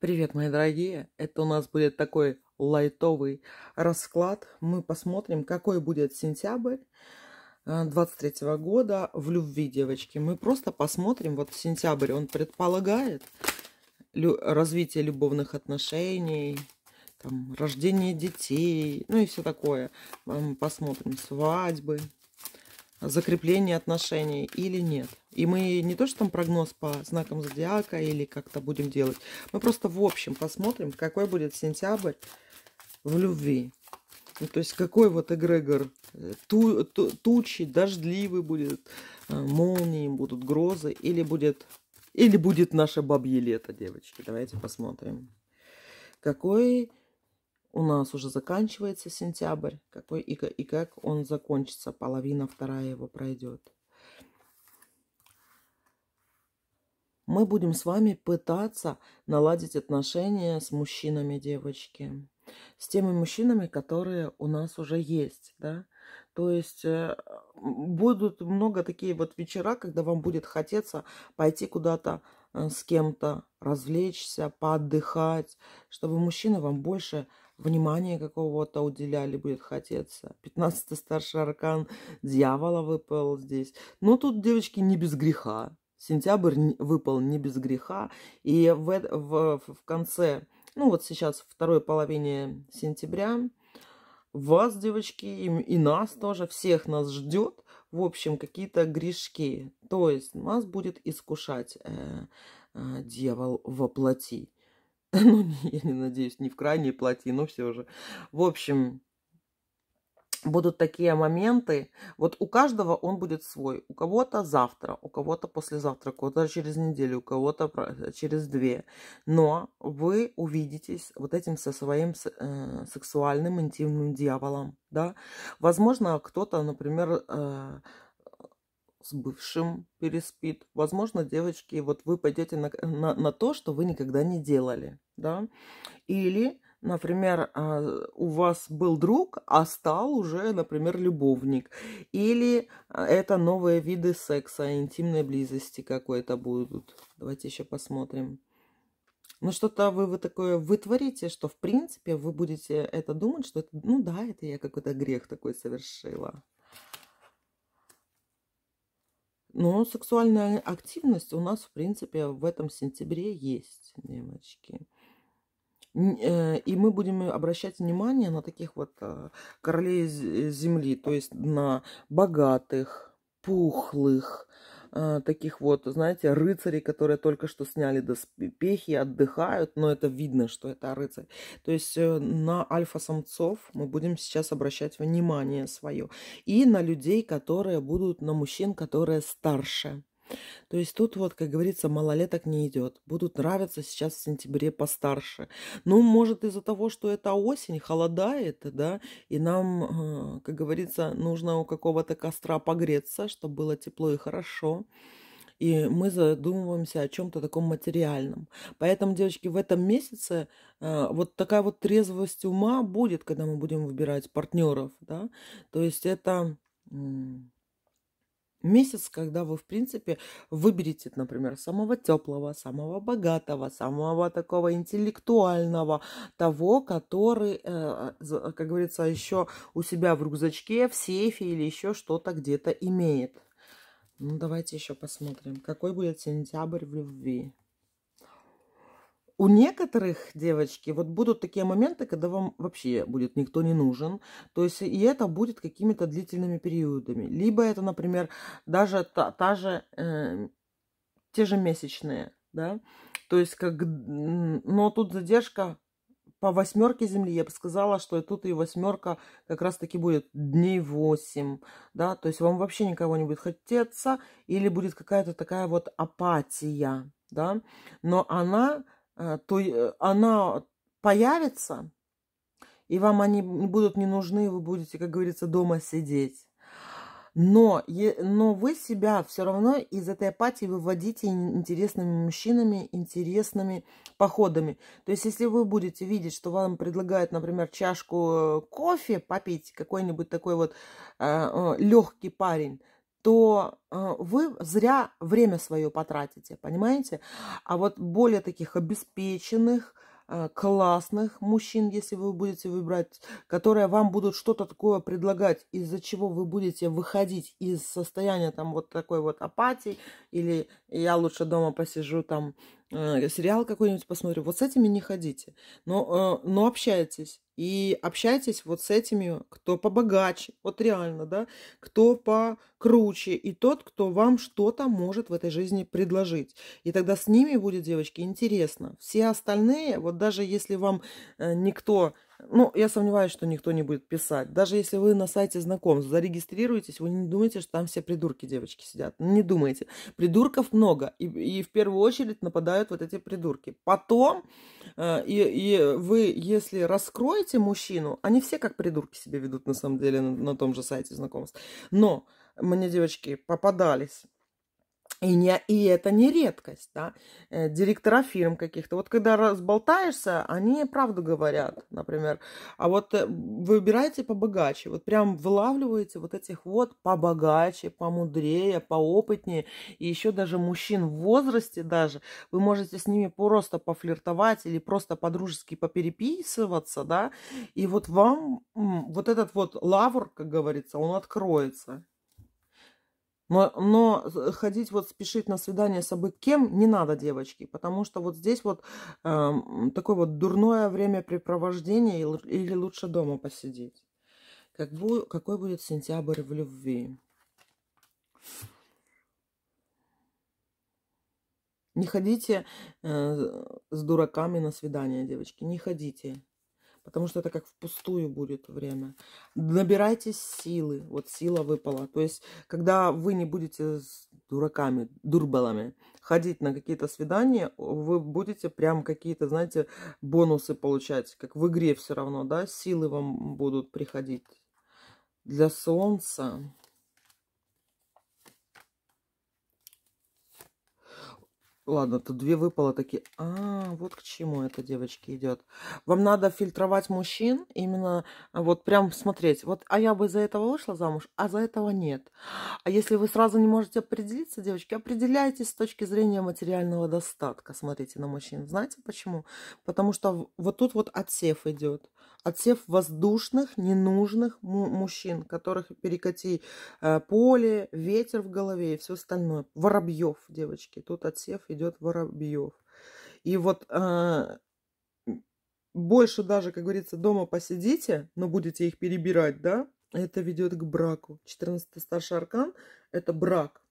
Привет, мои дорогие! Это у нас будет такой лайтовый расклад. Мы посмотрим, какой будет сентябрь 23 э, -го года в любви, девочки. Мы просто посмотрим, вот сентябрь, он предполагает развитие любовных отношений, там, рождение детей, ну и все такое. Мы Посмотрим свадьбы закрепление отношений или нет. И мы не то, что там прогноз по знакам зодиака или как-то будем делать. Мы просто в общем посмотрим, какой будет сентябрь в любви. Ну, то есть какой вот эгрегор, э, ту, ту, тучи, дождливый будет, э, молнии будут, грозы, или будет, или будет наше бабье лето, девочки. Давайте посмотрим. Какой у нас уже заканчивается сентябрь, какой и, и как он закончится, половина вторая его пройдет. Мы будем с вами пытаться наладить отношения с мужчинами, девочки, с теми мужчинами, которые у нас уже есть, да. То есть э, будут много такие вот вечера, когда вам будет хотеться пойти куда-то Э, с кем-то, развлечься, поотдыхать, чтобы мужчины вам больше внимания какого-то уделяли, будет хотеться. 15-й старший аркан дьявола выпал здесь. Но ну, тут, девочки, не без греха. Сентябрь выпал не без греха. И в, в, в конце, ну вот сейчас, второй половине сентября, вас, девочки, и, и нас тоже, всех нас ждет в общем, какие-то грешки. То есть нас будет искушать э, э, дьявол во плоти. Ну, я не надеюсь, не в крайней плоти, но все же. В общем, будут такие моменты. Вот у каждого он будет свой. У кого-то завтра, у кого-то послезавтра, у кого-то через неделю, у кого-то через две. Но вы увидитесь вот этим со своим э, сексуальным интимным дьяволом. Да? Возможно, кто-то, например, э, с бывшим переспит. Возможно, девочки, вот вы пойдете на, на, на то, что вы никогда не делали. Да? Или например, а, у вас был друг, а стал уже, например, любовник. Или а, это новые виды секса, интимной близости какой-то будут. Давайте еще посмотрим. Ну, что-то вы, вы такое вытворите, что, в принципе, вы будете это думать, что, это, ну да, это я какой-то грех такой совершила. Но сексуальная активность у нас, в принципе, в этом сентябре есть, девочки. Э, и мы будем э, обращать внимание на таких вот а, королей э, земли, то есть на богатых, пухлых, а, таких вот, знаете, рыцарей, которые только что сняли доспехи, отдыхают, но это видно, что это рыцарь. То есть на альфа-самцов мы будем сейчас обращать внимание свое. И на людей, которые будут, на мужчин, которые старше. То есть тут вот, как говорится, малолеток не идет. Будут нравиться сейчас в сентябре постарше. Ну, может, из-за того, что это осень, холодает, да, и нам, э, как говорится, нужно у какого-то костра погреться, чтобы было тепло и хорошо и мы задумываемся о чем-то таком материальном. Поэтому, девочки, в этом месяце э, вот такая вот трезвость ума будет, когда мы будем выбирать партнеров, да. То есть это м- месяц, когда вы, в принципе, выберете, например, самого теплого, самого богатого, самого такого интеллектуального, того, который, э, как говорится, еще у себя в рюкзачке, в сейфе или еще что-то где-то имеет. Ну, давайте еще посмотрим, какой будет сентябрь в любви у некоторых, девочки, вот будут такие моменты, когда вам вообще будет никто не нужен. То есть и это будет какими-то длительными периодами. Либо это, например, даже та, та же, э, те же месячные, да. То есть как, но тут задержка по восьмерке Земли, я бы сказала, что и тут и восьмерка как раз-таки будет дней восемь, да, то есть вам вообще никого не будет хотеться, или будет какая-то такая вот апатия, да, но она Э, то э, она появится, и вам они будут не нужны, вы будете, как говорится, дома сидеть. Но, но вы себя все равно из этой апатии выводите интересными мужчинами, интересными походами. То есть, если вы будете видеть, что вам предлагают, например, чашку э, кофе попить, какой-нибудь такой вот э, легкий парень, то э, вы зря время свое потратите, понимаете? А вот более таких обеспеченных, э, классных мужчин, если вы будете выбирать, которые вам будут что-то такое предлагать, из-за чего вы будете выходить из состояния там вот такой вот апатии, или я лучше дома посижу там э, сериал какой-нибудь посмотрю. Вот с этими не ходите, но, но общайтесь и общайтесь вот с этими, кто побогаче, вот реально, да, кто покруче, и тот, кто вам что-то может в этой жизни предложить. И тогда с ними будет, девочки, интересно. Все остальные, вот даже если вам э, никто ну, я сомневаюсь, что никто не будет писать. Даже если вы на сайте знакомств зарегистрируетесь, вы не думаете, что там все придурки девочки сидят. Не думайте. Придурков много. И, и в первую очередь нападают вот эти придурки. Потом, э, и, и вы, если раскроете мужчину, они все как придурки себя ведут на самом деле на, на том же сайте знакомств. Но мне девочки попадались и, не, и это не редкость, да, э, директора фирм каких-то. Вот когда разболтаешься, они правду говорят, например. А вот э, выбирайте побогаче, вот прям вылавливаете вот этих вот побогаче, помудрее, поопытнее. И еще даже мужчин в возрасте даже, вы можете с ними просто пофлиртовать или просто по-дружески попереписываться, да. И вот вам вот этот вот лавр, как говорится, он откроется. Но, но ходить вот спешить на свидание с абы кем не надо, девочки, потому что вот здесь вот э, такое вот дурное времяпрепровождение или лучше дома посидеть. Как бу, какой будет сентябрь в любви? Не ходите э, с дураками на свидание, девочки, не ходите потому что это как впустую будет время. Набирайте силы, вот сила выпала. То есть, когда вы не будете с дураками, дурбалами ходить на какие-то свидания, вы будете прям какие-то, знаете, бонусы получать, как в игре все равно, да, силы вам будут приходить. Для солнца Ладно, тут две выпало такие. А, вот к чему это, девочки, идет. Вам надо фильтровать мужчин, именно а, вот прям смотреть. Вот, а я бы за этого вышла замуж, а за этого нет. А если вы сразу не можете определиться, девочки, определяйтесь с точки зрения материального достатка. Смотрите на мужчин. Знаете почему? Потому что вот тут вот отсев идет отсев воздушных, ненужных мужчин, которых перекати э, поле, ветер в голове и все остальное. Воробьев, девочки, тут отсев идет воробьев. И вот э, больше даже, как говорится, дома посидите, но будете их перебирать, да, это ведет к браку. 14 старший аркан – это брак.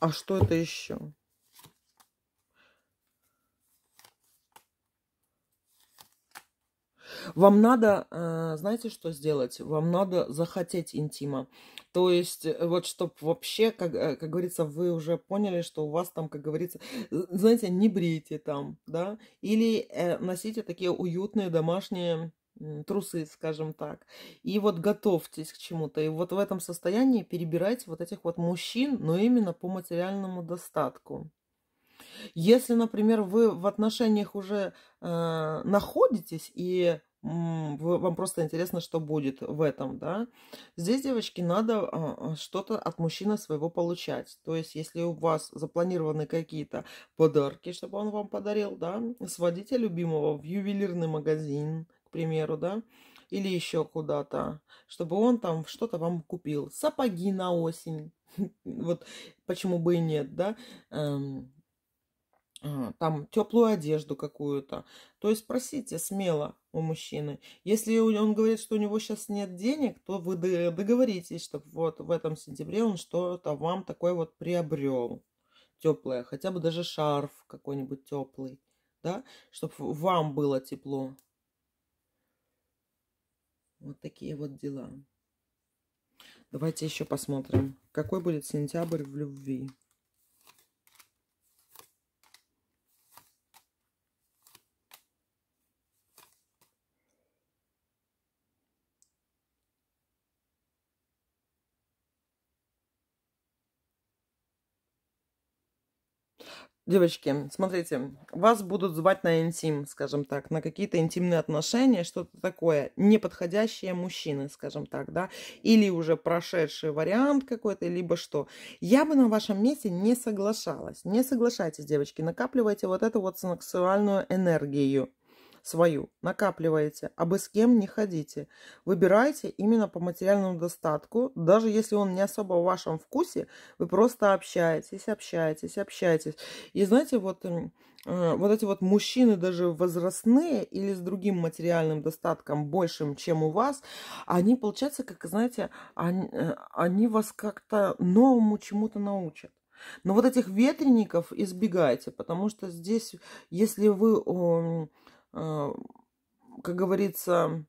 А что это еще? Вам надо, э, знаете, что сделать? Вам надо захотеть интима. То есть, э, вот чтобы вообще, как, э, как говорится, вы уже поняли, что у вас там, как говорится, знаете, не брейте там, да? Или носите такие уютные домашние трусы, скажем так. И вот готовьтесь к чему-то. И вот в этом состоянии перебирайте вот этих вот мужчин, но именно по материальному достатку. Если, например, вы в отношениях уже э, находитесь и вам просто интересно, что будет в этом, да. Здесь, девочки, надо а, а, что-то от мужчины своего получать. То есть, если у вас запланированы какие-то подарки, чтобы он вам подарил, да, сводите любимого в ювелирный магазин, к примеру, да, или еще куда-то, чтобы он там что-то вам купил. Сапоги на осень. Вот почему бы и нет, да эм, а, там теплую одежду какую-то. То есть просите смело у мужчины. Если он говорит, что у него сейчас нет денег, то вы договоритесь, чтобы вот в этом сентябре он что-то вам такое вот приобрел теплое, хотя бы даже шарф какой-нибудь теплый, да, чтобы вам было тепло. Вот такие вот дела. Давайте еще посмотрим, какой будет сентябрь в любви. Девочки, смотрите, вас будут звать на интим, скажем так, на какие-то интимные отношения, что-то такое, неподходящие мужчины, скажем так, да, или уже прошедший вариант какой-то, либо что. Я бы на вашем месте не соглашалась. Не соглашайтесь, девочки, накапливайте вот эту вот сексуальную энергию свою накапливаете, а бы с кем не ходите. Выбирайте именно по материальному достатку, даже если он не особо в вашем вкусе, вы просто общаетесь, общаетесь, общаетесь. И знаете, вот, э, вот эти вот мужчины даже возрастные или с другим материальным достатком большим, чем у вас, они, получается, как, знаете, они, э, они вас как-то новому чему-то научат. Но вот этих ветреников избегайте, потому что здесь, если вы Э, как говорится,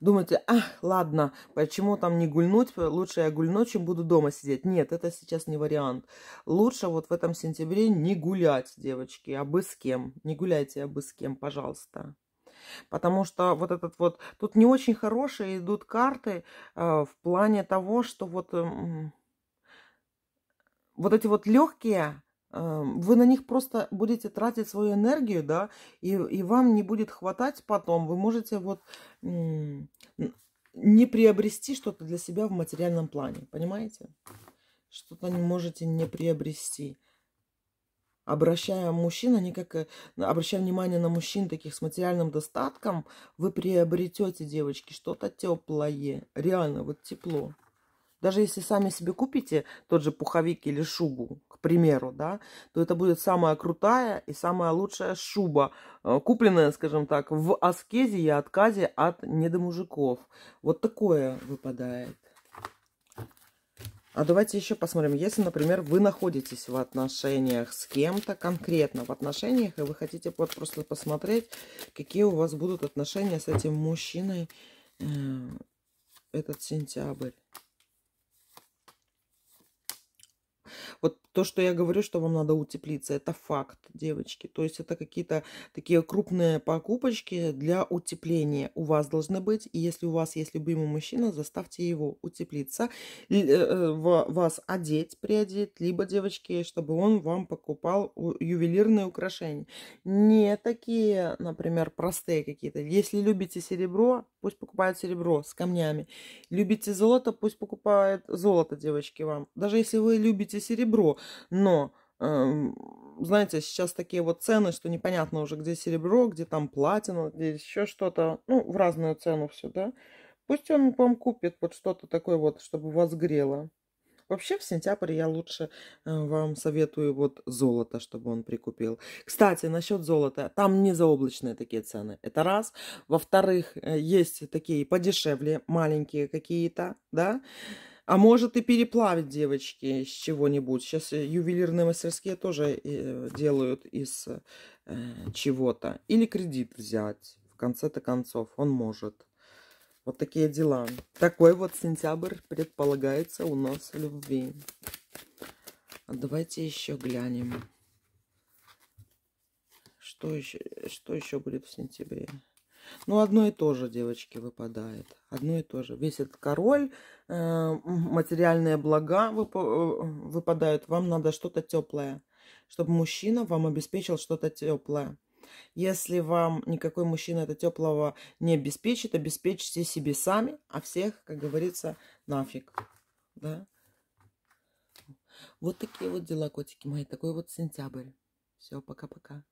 думаете, ах, ладно, почему там не гульнуть, лучше я гульну, чем буду дома сидеть. Нет, это сейчас не вариант. Лучше вот в этом сентябре не гулять, девочки, а бы с кем. Не гуляйте, а бы с кем, пожалуйста. Потому что вот этот вот... Тут не очень хорошие идут карты э, в плане того, что вот... Э, вот эти вот легкие Эм, вы на них просто будете тратить свою энергию, да, и, и вам не будет хватать потом. Вы можете вот не приобрести что-то для себя в материальном плане, понимаете? Что-то не можете не приобрести. Обращая мужчин, они как э, обращая внимание на мужчин таких с материальным достатком, вы приобретете, девочки, что-то теплое, реально, вот тепло. Даже если сами себе купите тот же пуховик или шубу, к примеру, да, то это будет самая крутая и самая лучшая шуба, э, купленная, скажем так, в аскезе и отказе от недомужиков. Вот такое выпадает. А давайте еще посмотрим, если, например, вы находитесь в отношениях с кем-то конкретно в отношениях, и вы хотите вот просто посмотреть, какие у вас будут отношения с этим мужчиной э, этот сентябрь. Вот то, что я говорю, что вам надо утеплиться, это факт, девочки. То есть это какие-то такие крупные покупочки для утепления у вас должны быть. И если у вас есть любимый мужчина, заставьте его утеплиться, э, э, вас одеть, приодеть, либо, девочки, чтобы он вам покупал ювелирные украшения. Не такие, например, простые какие-то. Если любите серебро, пусть покупает серебро с камнями. Любите золото, пусть покупает золото, девочки, вам. Даже если вы любите серебро, но эм, знаете, сейчас такие вот цены, что непонятно уже, где серебро, где там платина, где еще что-то, ну, в разную цену все, да. Пусть он вам купит вот что-то такое вот, чтобы вас грело. Вообще в сентябрь я лучше э, вам советую вот золото, чтобы он прикупил. Кстати, насчет золота, там не заоблачные такие цены. Это раз. Во-вторых, э, есть такие подешевле, маленькие какие-то, да. А может и переплавить девочки из чего-нибудь. Сейчас э, ювелирные мастерские тоже э, делают из э, чего-то. Или кредит взять. В конце-то концов он может. Вот такие дела. Такой вот сентябрь предполагается у нас любви. А давайте еще глянем. Что еще, что еще будет в сентябре? Ну, одно и то же, девочки, выпадает. Одно и то же. Весь этот король, э, материальные блага э, выпадают. Вам надо что-то теплое, чтобы мужчина вам обеспечил что-то теплое. Если вам никакой мужчина это теплого не обеспечит, обеспечьте себе сами, а всех, как говорится, нафиг. Да? Вот такие вот дела, котики мои. Такой вот сентябрь. Все, пока-пока.